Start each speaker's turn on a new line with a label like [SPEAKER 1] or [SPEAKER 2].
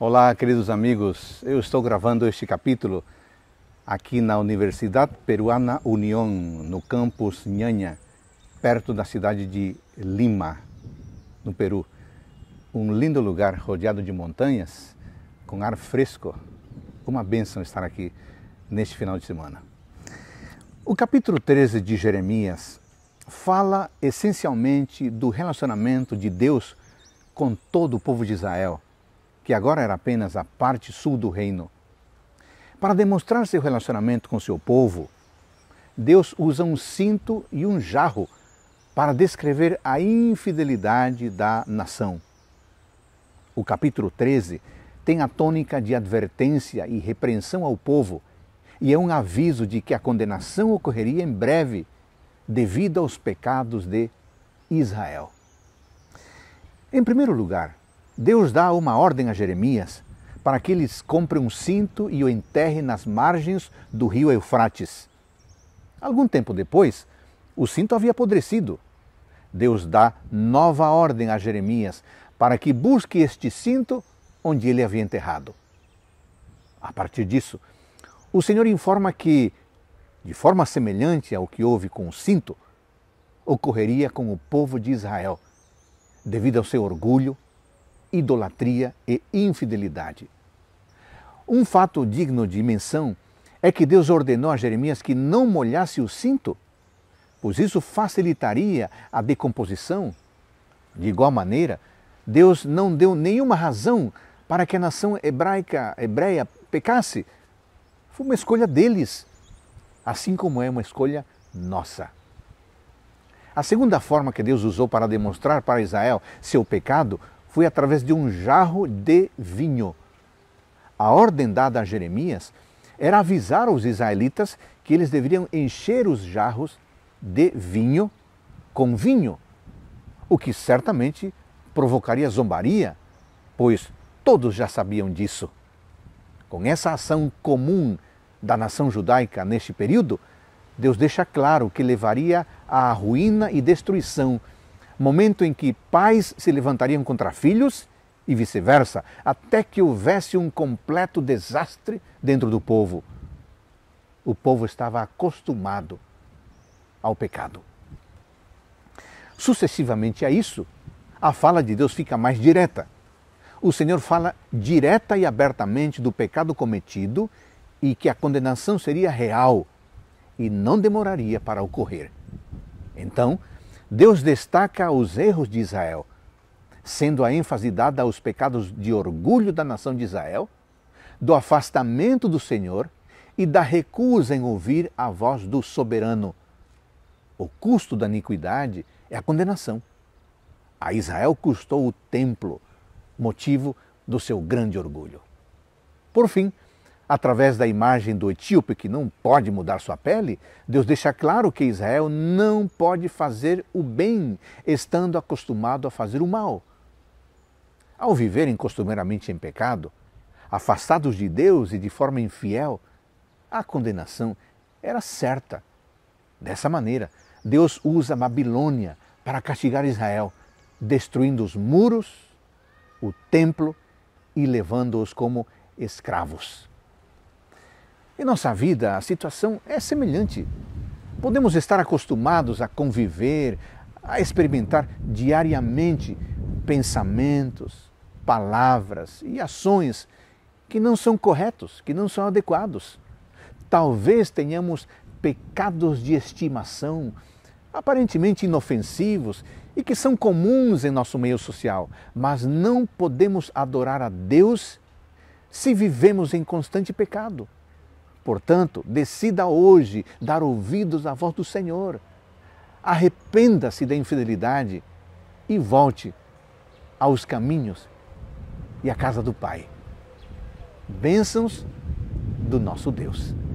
[SPEAKER 1] Olá, queridos amigos. Eu estou gravando este capítulo aqui na Universidade Peruana União, no campus Nhanha, perto da cidade de Lima, no Peru. Um lindo lugar rodeado de montanhas, com ar fresco. Uma bênção estar aqui neste final de semana. O capítulo 13 de Jeremias fala essencialmente do relacionamento de Deus com todo o povo de Israel que agora era apenas a parte sul do reino. Para demonstrar seu relacionamento com seu povo, Deus usa um cinto e um jarro para descrever a infidelidade da nação. O capítulo 13 tem a tônica de advertência e repreensão ao povo e é um aviso de que a condenação ocorreria em breve devido aos pecados de Israel. Em primeiro lugar, Deus dá uma ordem a Jeremias para que eles compre um cinto e o enterre nas margens do rio Eufrates. Algum tempo depois, o cinto havia apodrecido. Deus dá nova ordem a Jeremias para que busque este cinto onde ele havia enterrado. A partir disso, o Senhor informa que, de forma semelhante ao que houve com o cinto, ocorreria com o povo de Israel, devido ao seu orgulho, idolatria e infidelidade. Um fato digno de menção é que Deus ordenou a Jeremias que não molhasse o cinto, pois isso facilitaria a decomposição. De igual maneira, Deus não deu nenhuma razão para que a nação hebraica, hebreia pecasse. Foi uma escolha deles, assim como é uma escolha nossa. A segunda forma que Deus usou para demonstrar para Israel seu pecado foi através de um jarro de vinho. A ordem dada a Jeremias era avisar os israelitas que eles deveriam encher os jarros de vinho com vinho, o que certamente provocaria zombaria, pois todos já sabiam disso. Com essa ação comum da nação judaica neste período, Deus deixa claro que levaria à ruína e destruição momento em que pais se levantariam contra filhos e vice-versa, até que houvesse um completo desastre dentro do povo. O povo estava acostumado ao pecado. Sucessivamente a isso, a fala de Deus fica mais direta. O Senhor fala direta e abertamente do pecado cometido e que a condenação seria real e não demoraria para ocorrer. Então, Deus destaca os erros de Israel, sendo a ênfase dada aos pecados de orgulho da nação de Israel, do afastamento do Senhor e da recusa em ouvir a voz do soberano. O custo da iniquidade é a condenação. A Israel custou o templo, motivo do seu grande orgulho. Por fim, através da imagem do etíope que não pode mudar sua pele, Deus deixa claro que Israel não pode fazer o bem estando acostumado a fazer o mal. Ao viverem costumeiramente em pecado, afastados de Deus e de forma infiel, a condenação era certa. Dessa maneira, Deus usa Babilônia para castigar Israel, destruindo os muros, o templo e levando-os como escravos. Em nossa vida, a situação é semelhante. Podemos estar acostumados a conviver, a experimentar diariamente pensamentos, palavras e ações que não são corretos, que não são adequados. Talvez tenhamos pecados de estimação, aparentemente inofensivos e que são comuns em nosso meio social, mas não podemos adorar a Deus se vivemos em constante pecado. Portanto, decida hoje dar ouvidos à voz do Senhor. Arrependa-se da infidelidade e volte aos caminhos e à casa do Pai. Bênçãos do nosso Deus.